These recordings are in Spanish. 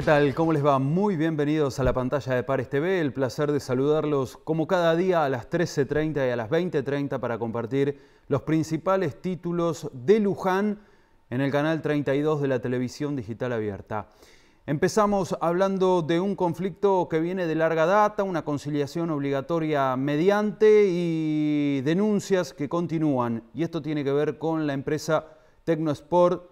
¿Qué tal? ¿Cómo les va? Muy bienvenidos a la pantalla de Pares TV. El placer de saludarlos como cada día a las 13.30 y a las 20.30 para compartir los principales títulos de Luján en el canal 32 de la televisión digital abierta. Empezamos hablando de un conflicto que viene de larga data, una conciliación obligatoria mediante y denuncias que continúan. Y esto tiene que ver con la empresa Tecnosport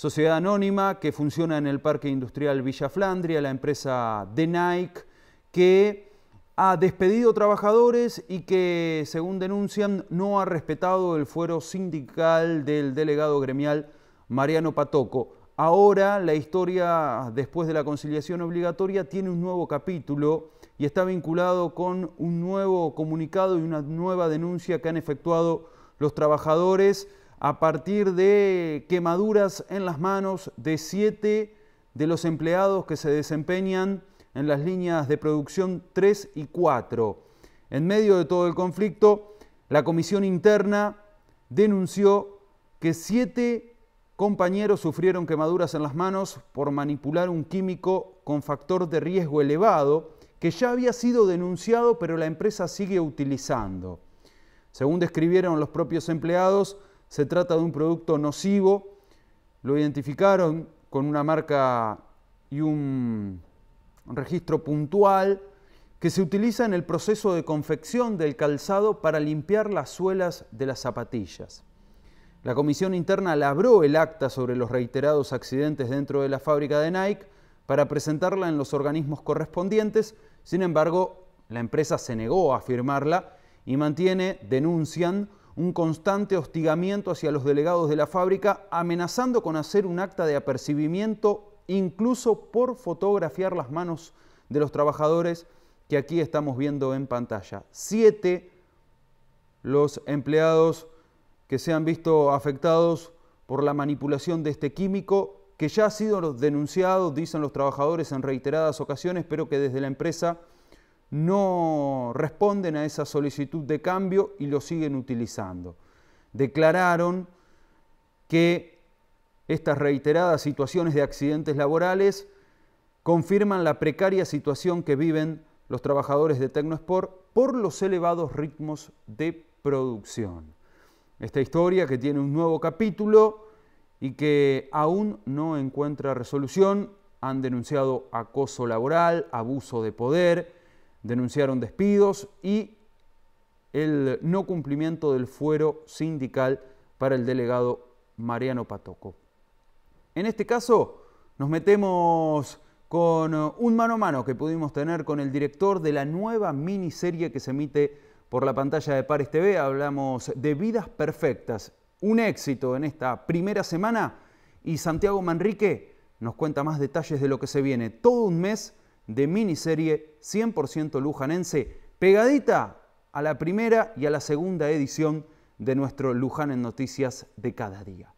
Sociedad Anónima, que funciona en el Parque Industrial Villa Flandria, la empresa de Nike, que ha despedido trabajadores y que, según denuncian, no ha respetado el fuero sindical del delegado gremial Mariano Patoco. Ahora la historia, después de la conciliación obligatoria, tiene un nuevo capítulo y está vinculado con un nuevo comunicado y una nueva denuncia que han efectuado los trabajadores a partir de quemaduras en las manos de siete de los empleados que se desempeñan en las líneas de producción 3 y 4. En medio de todo el conflicto, la comisión interna denunció que siete compañeros sufrieron quemaduras en las manos por manipular un químico con factor de riesgo elevado que ya había sido denunciado pero la empresa sigue utilizando. Según describieron los propios empleados, se trata de un producto nocivo, lo identificaron con una marca y un registro puntual que se utiliza en el proceso de confección del calzado para limpiar las suelas de las zapatillas. La comisión interna labró el acta sobre los reiterados accidentes dentro de la fábrica de Nike para presentarla en los organismos correspondientes, sin embargo, la empresa se negó a firmarla y mantiene, denuncian, un constante hostigamiento hacia los delegados de la fábrica, amenazando con hacer un acta de apercibimiento, incluso por fotografiar las manos de los trabajadores que aquí estamos viendo en pantalla. Siete los empleados que se han visto afectados por la manipulación de este químico, que ya ha sido denunciado, dicen los trabajadores en reiteradas ocasiones, pero que desde la empresa no responden a esa solicitud de cambio y lo siguen utilizando. Declararon que estas reiteradas situaciones de accidentes laborales confirman la precaria situación que viven los trabajadores de Tecnosport por los elevados ritmos de producción. Esta historia que tiene un nuevo capítulo y que aún no encuentra resolución, han denunciado acoso laboral, abuso de poder, denunciaron despidos y el no cumplimiento del fuero sindical para el delegado Mariano Patoco. En este caso nos metemos con uh, un mano a mano que pudimos tener con el director de la nueva miniserie que se emite por la pantalla de Pares TV. Hablamos de Vidas Perfectas, un éxito en esta primera semana y Santiago Manrique nos cuenta más detalles de lo que se viene todo un mes de miniserie 100% lujanense, pegadita a la primera y a la segunda edición de nuestro Luján en Noticias de cada día.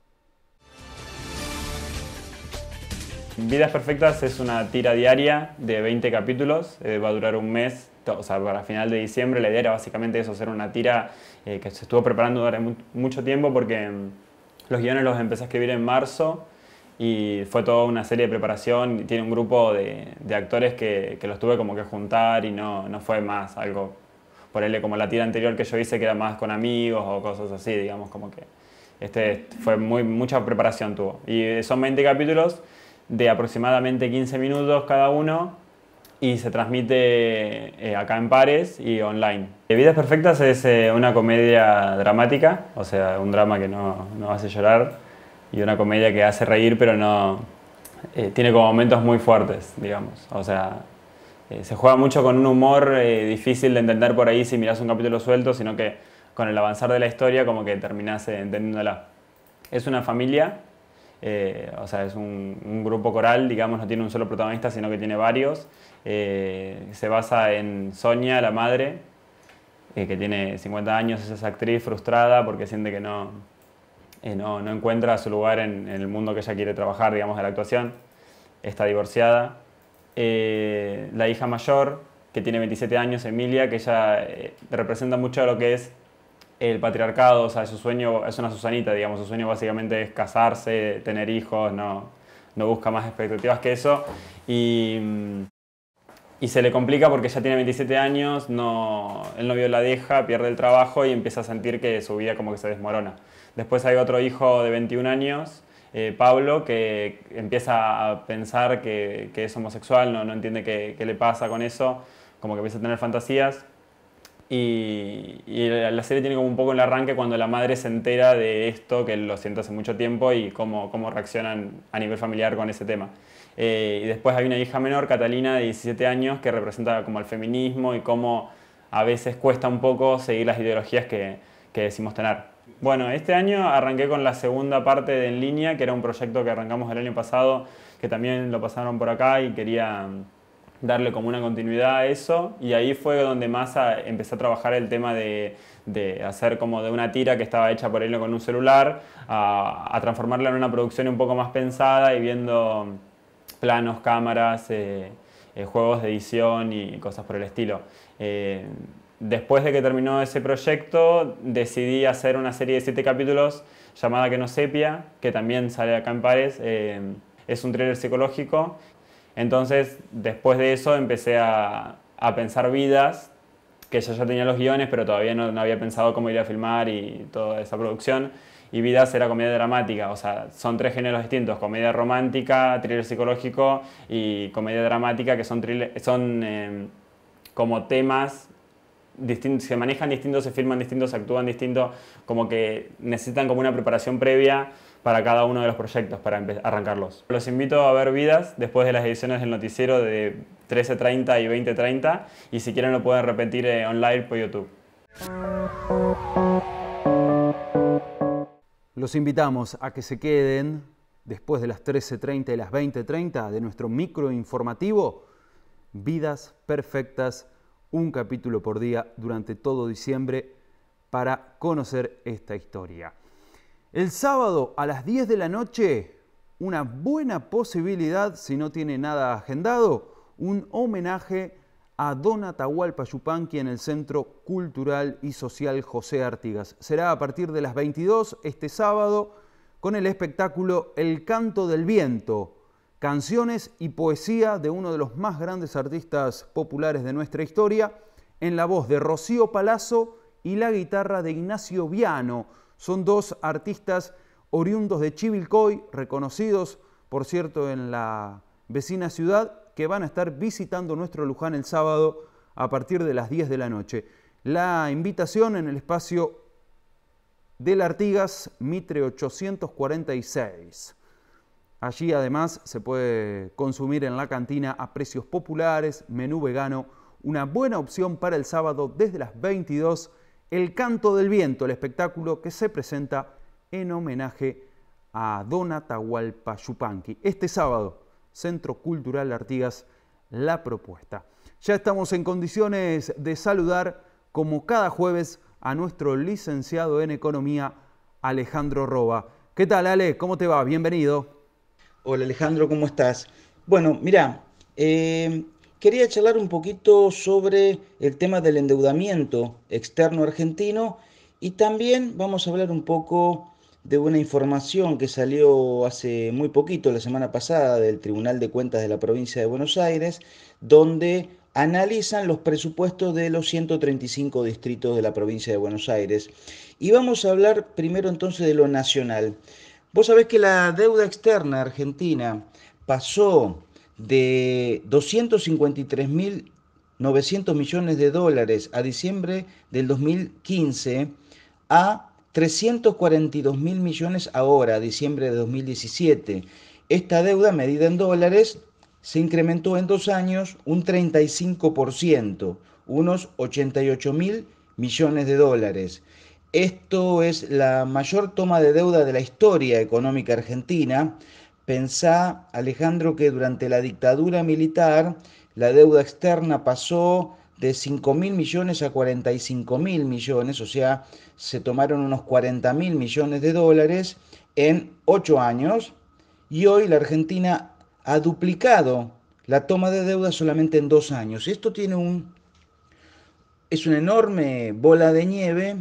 Vidas Perfectas es una tira diaria de 20 capítulos, eh, va a durar un mes, o sea, para final de diciembre la idea era básicamente eso, hacer una tira eh, que se estuvo preparando durante mucho tiempo porque mm, los guiones los empecé a escribir en marzo y fue toda una serie de preparación. Tiene un grupo de, de actores que, que, los tuve como que juntar y no, no fue más algo, él, como la tira anterior que yo hice que era más con amigos o cosas así, digamos, como que este fue muy, mucha preparación tuvo. Y eh, son 20 capítulos de aproximadamente 15 minutos cada uno y se transmite eh, acá en pares y online. Vidas Perfectas es eh, una comedia dramática, o sea, un drama que no, no hace llorar y una comedia que hace reír, pero no. Eh, tiene como momentos muy fuertes, digamos. O sea, eh, se juega mucho con un humor eh, difícil de entender por ahí si miras un capítulo suelto, sino que con el avanzar de la historia, como que terminas entendiéndola. Es una familia, o sea, es un, un, grupo coral, digamos, no tiene un solo protagonista, sino que tiene varios. se basa en Sonia, la madre, que tiene 50 años, es esa actriz frustrada porque siente que no eh, no, encuentra su lugar en, el mundo que ella quiere trabajar, digamos, de la actuación. Está divorciada. Eh, la hija mayor, que tiene 27 años, Emilia, que ella eh, representa mucho lo que es el patriarcado, o sea, su sueño es una Susanita, digamos, su sueño básicamente es casarse, tener hijos, no, no busca más expectativas que eso. Y mm, y se le complica porque ya tiene 27 años, no, el novio la deja, pierde el trabajo y empieza a sentir que su vida como que se desmorona. Después hay otro hijo de 21 años, eh, Pablo, que empieza a pensar que, es homosexual, no, no entiende qué, le pasa con eso, como que empieza a tener fantasías. Y, y, la serie tiene como un poco el arranque cuando la madre se entera de esto, que lo siente hace mucho tiempo, y cómo, cómo reaccionan a nivel familiar con ese tema. Eh, y después hay una hija menor, Catalina, de 17 años, que representa como el feminismo y cómo a veces cuesta un poco seguir las ideologías que, que decimos tener. Bueno, este año arranqué con la segunda parte de En Línea, que era un proyecto que arrancamos el año pasado, que también lo pasaron por acá y quería mm, darle como una continuidad a eso. Y ahí fue donde más empecé a trabajar el tema de, de, hacer como de una tira que estaba hecha por él con un celular, a, a transformarla en una producción un poco más pensada y viendo planos, cámaras, eh, eh, juegos de edición y cosas por el estilo. Eh, después de que terminó ese proyecto, decidí hacer una serie de siete capítulos llamada Que no sepia, que también sale acá en Pares. es un thriller psicológico. Entonces, después de eso, empecé a, a pensar vidas que yo ya tenía los guiones, pero todavía no, había pensado cómo iría a filmar y toda esa producción y Vidas era comedia dramática, o sea, son tres géneros distintos, comedia romántica, thriller psicológico y comedia dramática, que son, son em, como temas distintos, se manejan distintos, se filman distintos, se actúan distintos, como que necesitan como una preparación previa para cada uno de los proyectos, para arrancarlos. Los invito a ver Vidas después de las ediciones del noticiero de 13.30 y 20.30 y si quieren lo pueden repetir eh, online por YouTube. Los invitamos a que se queden después de las 13.30 y las 20.30 de nuestro microinformativo Vidas Perfectas, un capítulo por día durante todo diciembre para conocer esta historia. El sábado a las 10 de la noche, una buena posibilidad, si no tiene nada agendado, un homenaje a Don Atahualpa Yupanqui en el Centro Cultural y Social José Artigas. Será a partir de las 22 este sábado con el espectáculo El Canto del Viento, canciones y poesía de uno de los más grandes artistas populares de nuestra historia, en la voz de Rocío Palazzo y la guitarra de Ignacio Viano. Son dos artistas oriundos de Chivilcoy, reconocidos, por cierto, en la vecina ciudad que van a estar visitando nuestro Luján el sábado a partir de las 10 de la noche. La invitación en el espacio del Artigas Mitre 846. Allí además se puede consumir en la cantina a precios populares, menú vegano, una buena opción para el sábado desde las 22, El Canto del Viento, el espectáculo que se presenta en homenaje a Dona Atahualpa Yupanqui. Este sábado Centro Cultural Artigas La Propuesta. Ya estamos en condiciones de saludar, como cada jueves, a nuestro licenciado en Economía, Alejandro Roba. ¿Qué tal, Ale? ¿Cómo te va? Bienvenido. Hola, Alejandro, ¿cómo estás? Bueno, mira, eh, quería charlar un poquito sobre el tema del endeudamiento externo argentino y también vamos a hablar un poco de una información que salió hace muy poquito, la semana pasada, del Tribunal de Cuentas de la Provincia de Buenos Aires, donde analizan los presupuestos de los 135 distritos de la Provincia de Buenos Aires. Y vamos a hablar primero entonces de lo nacional. Vos sabés que la deuda externa argentina pasó de 253.900 millones de dólares a diciembre del 2015 a 342 mil millones ahora, diciembre de 2017. Esta deuda, medida en dólares, se incrementó en dos años un 35%, unos 88 mil millones de dólares. Esto es la mayor toma de deuda de la historia económica argentina. Pensá, Alejandro, que durante la dictadura militar la deuda externa pasó de 5 mil millones a 45 mil millones, o sea, se tomaron unos 40 mil millones de dólares en 8 años y hoy la Argentina ha duplicado la toma de deuda solamente en 2 años. Esto tiene un, es una enorme bola de nieve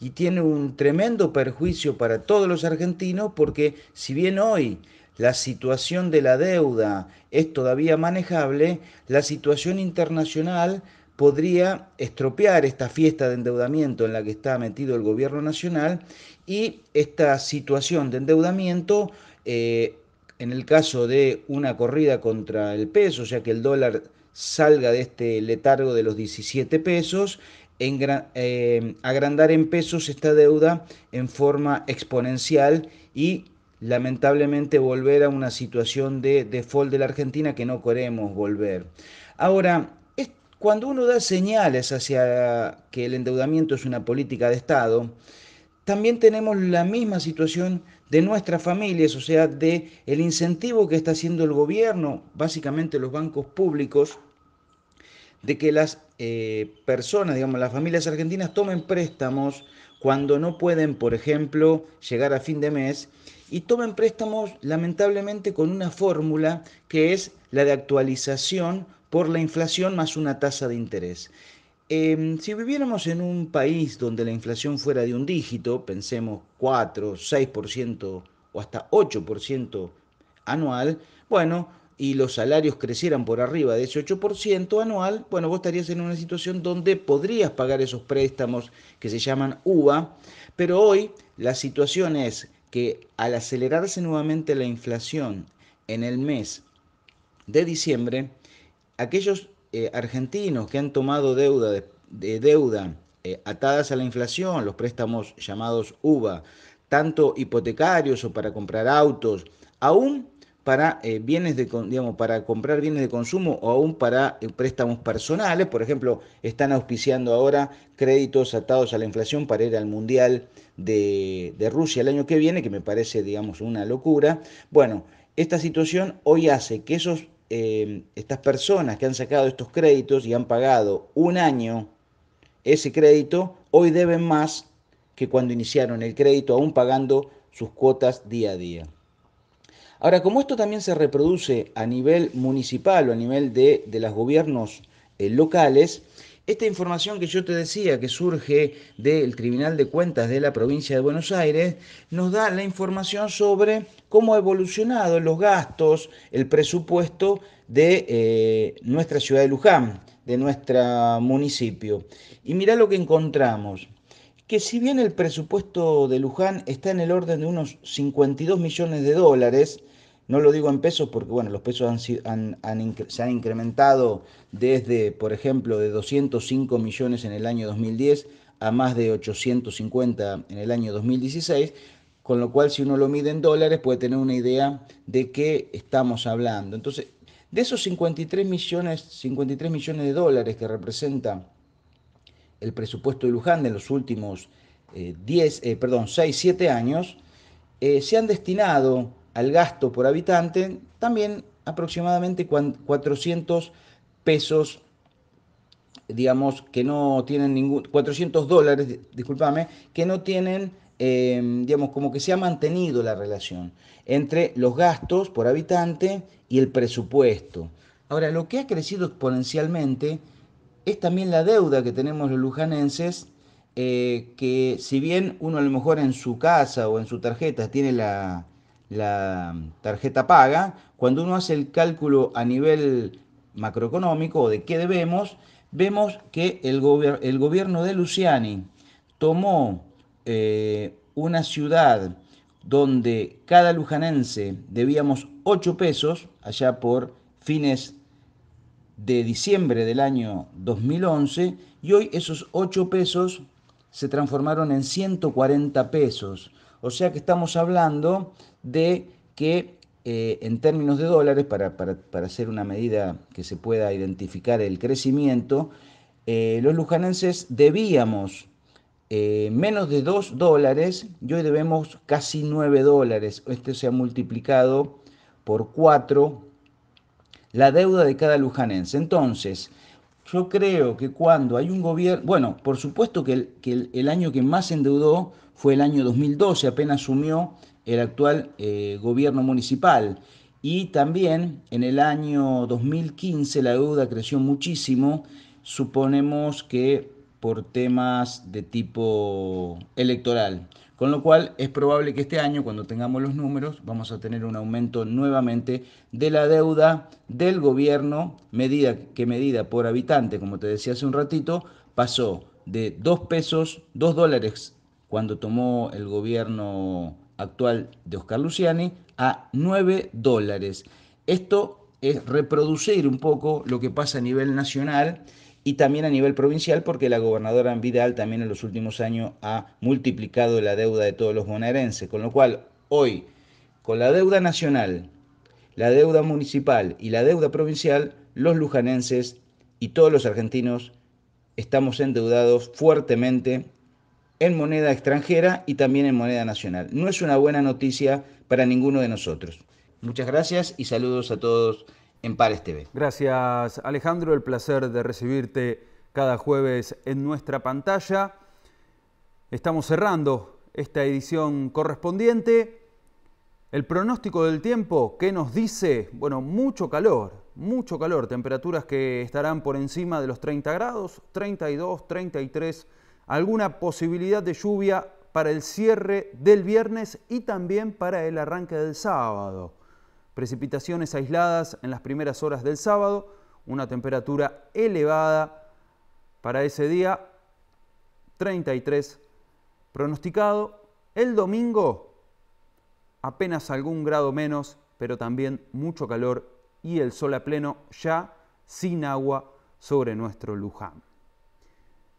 y tiene un tremendo perjuicio para todos los argentinos porque si bien hoy la situación de la deuda es todavía manejable, la situación internacional podría estropear esta fiesta de endeudamiento en la que está metido el gobierno nacional y esta situación de endeudamiento, eh, en el caso de una corrida contra el peso, o sea que el dólar salga de este letargo de los 17 pesos, eh, agrandar en pesos esta deuda en forma exponencial y lamentablemente volver a una situación de default de la Argentina que no queremos volver. Ahora, cuando uno da señales hacia que el endeudamiento es una política de Estado, también tenemos la misma situación de nuestras familias, o sea, de el incentivo que está haciendo el gobierno, básicamente los bancos públicos, de que las eh, personas, digamos, las familias argentinas tomen préstamos cuando no pueden, por ejemplo, llegar a fin de mes y tomen préstamos lamentablemente con una fórmula que es la de actualización por la inflación más una tasa de interés. Em, si viviéramos en un país donde la inflación fuera de un dígito, pensemos 4, 6% o hasta 8% anual, bueno, y los salarios crecieran por arriba de ese 8% anual, bueno, vos estarías en una situación donde podrías pagar esos préstamos que se llaman UVA, pero hoy la situación es que al acelerarse nuevamente la inflación en el mes de diciembre, aquellos eh, argentinos que han tomado deuda, de, deuda eh, atadas a la inflación, los préstamos llamados UVA, tanto hipotecarios o para comprar autos, aún para eh, bienes de digamos, para comprar bienes de consumo o aún para préstamos personales, por ejemplo, están auspiciando ahora créditos atados a la inflación para ir al Mundial de, de Rusia el año que viene, que me parece, digamos, una locura. Bueno, esta situación hoy hace que esos Em, estas personas que han sacado estos créditos y han pagado un año ese crédito, hoy deben más que cuando iniciaron el crédito, aún pagando sus cuotas día a día. Ahora, como esto también se reproduce a nivel municipal o a nivel de, los gobiernos eh, locales, esta información que yo te decía que surge del Tribunal de Cuentas de la provincia de Buenos Aires nos da la información sobre cómo ha evolucionado los gastos, el presupuesto de eh, nuestra ciudad de Luján, de nuestro municipio. Y mirá lo que encontramos, que si bien el presupuesto de Luján está en el orden de unos 52 millones de dólares, no lo digo en pesos porque, bueno, los pesos han, se han incrementado desde, por ejemplo, de 205 millones en el año 2010 a más de 850 en el año 2016, con lo cual si uno lo mide en dólares puede tener una idea de qué estamos hablando. Entonces, de esos 53 millones, 53 millones de dólares que representa el presupuesto de Luján en los últimos 10, eh, eh, perdón, 6, 7 años, eh, se han destinado al gasto por habitante, también aproximadamente 400 pesos, digamos, que no tienen ningún, 400 dólares, discúlpame, que no tienen, em, digamos, como que se ha mantenido la relación entre los gastos por habitante y el presupuesto. Ahora, lo que ha crecido exponencialmente es también la deuda que tenemos los lujanenses, eh, que si bien uno a lo mejor en su casa o en su tarjeta tiene la, la tarjeta paga, cuando uno hace el cálculo a nivel macroeconómico de qué debemos, vemos que el, el gobierno de Luciani tomó eh, una ciudad donde cada lujanense debíamos 8 pesos allá por fines de diciembre del año 2011 y hoy esos 8 pesos se transformaron en 140 pesos. O sea que estamos hablando de que eh, en términos de dólares, para, hacer una medida que se pueda identificar el crecimiento, eh, los lujanenses debíamos eh, menos de 2 dólares y hoy debemos casi 9 dólares. Este se ha multiplicado por 4 la deuda de cada lujanense. Entonces, yo creo que cuando hay un gobierno, bueno, por supuesto que, el, año que más endeudó fue el año 2012, apenas sumió el actual eh, gobierno municipal. Y también en el año 2015 la deuda creció muchísimo, suponemos que por temas de tipo electoral. Con lo cual es probable que este año, cuando tengamos los números, vamos a tener un aumento nuevamente de la deuda del gobierno, medida que medida por habitante, como te decía hace un ratito, pasó de 2 pesos, 2 dólares cuando tomó el gobierno actual de Oscar Luciani a 9 dólares. Esto es reproducir un poco lo que pasa a nivel nacional y también a nivel provincial, porque la gobernadora Vidal también en los últimos años ha multiplicado la deuda de todos los bonaerenses, con lo cual hoy, con la deuda nacional, la deuda municipal y la deuda provincial, los lujanenses y todos los argentinos estamos endeudados fuertemente en moneda extranjera y también en moneda nacional. No es una buena noticia para ninguno de nosotros. Muchas gracias y saludos a todos en Pares TV. Gracias Alejandro, el placer de recibirte cada jueves en nuestra pantalla. Estamos cerrando esta edición correspondiente. El pronóstico del tiempo, ¿qué nos dice? Bueno, mucho calor, mucho calor, temperaturas que estarán por encima de los 30 grados, 32, 33 grados alguna posibilidad de lluvia para el cierre del viernes y también para el arranque del sábado. Precipitaciones aisladas en las primeras horas del sábado, una temperatura elevada para ese día, 33 pronosticado. El domingo apenas algún grado menos, pero también mucho calor y el sol a pleno ya sin agua sobre nuestro Luján.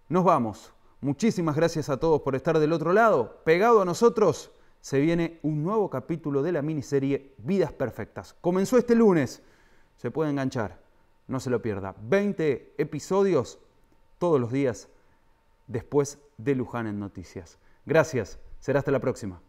Nos vamos Muchísimas gracias a todos por estar del otro lado. Pegado a nosotros se viene un nuevo capítulo de la miniserie Vidas Perfectas. Comenzó este lunes. Se puede enganchar. No se lo pierda. 20 episodios todos los días después de Luján en Noticias. Gracias. Será hasta la próxima.